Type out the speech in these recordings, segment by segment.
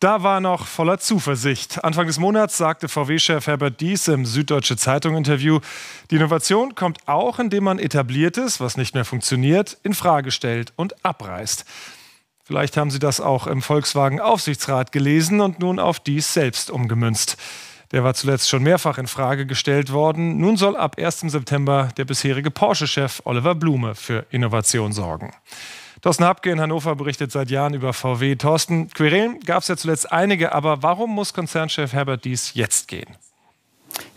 Da war noch voller Zuversicht. Anfang des Monats sagte VW-Chef Herbert Dies im Süddeutsche Zeitung-Interview, die Innovation kommt auch, indem man etabliertes, was nicht mehr funktioniert, in Frage stellt und abreißt. Vielleicht haben Sie das auch im Volkswagen-Aufsichtsrat gelesen und nun auf Dies selbst umgemünzt. Der war zuletzt schon mehrfach in Frage gestellt worden. Nun soll ab 1. September der bisherige Porsche-Chef Oliver Blume für Innovation sorgen. Thorsten Habke in Hannover berichtet seit Jahren über VW. Thorsten, Querelen gab es ja zuletzt einige, aber warum muss Konzernchef Herbert Dies jetzt gehen?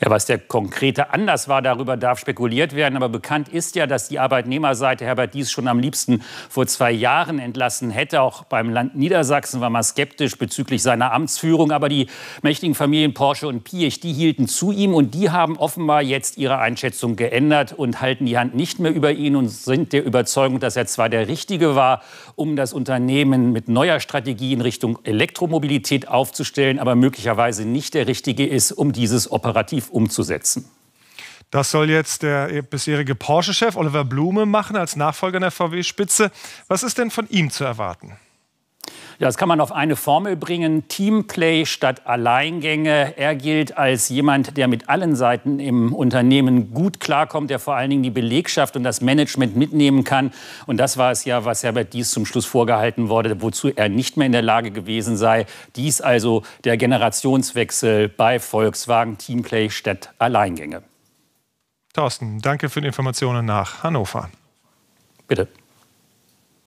Ja, was der konkrete Anlass war, darüber darf spekuliert werden. Aber bekannt ist ja, dass die Arbeitnehmerseite Herbert Dies schon am liebsten vor zwei Jahren entlassen hätte. Auch beim Land Niedersachsen war man skeptisch bezüglich seiner Amtsführung. Aber die mächtigen Familien Porsche und Piech, die hielten zu ihm und die haben offenbar jetzt ihre Einschätzung geändert und halten die Hand nicht mehr über ihn und sind der Überzeugung, dass er zwar der Richtige war, um das Unternehmen mit neuer Strategie in Richtung Elektromobilität aufzustellen, aber möglicherweise nicht der Richtige ist, um dieses operativ umzusetzen. Das soll jetzt der bisherige Porsche-Chef Oliver Blume machen als Nachfolger der VW-Spitze. Was ist denn von ihm zu erwarten? Ja, das kann man auf eine Formel bringen. Teamplay statt Alleingänge. Er gilt als jemand, der mit allen Seiten im Unternehmen gut klarkommt, der vor allen Dingen die Belegschaft und das Management mitnehmen kann. Und das war es ja, was Herbert Dies zum Schluss vorgehalten wurde, wozu er nicht mehr in der Lage gewesen sei. Dies also der Generationswechsel bei Volkswagen. Teamplay statt Alleingänge. Thorsten, danke für die Informationen nach Hannover. Bitte.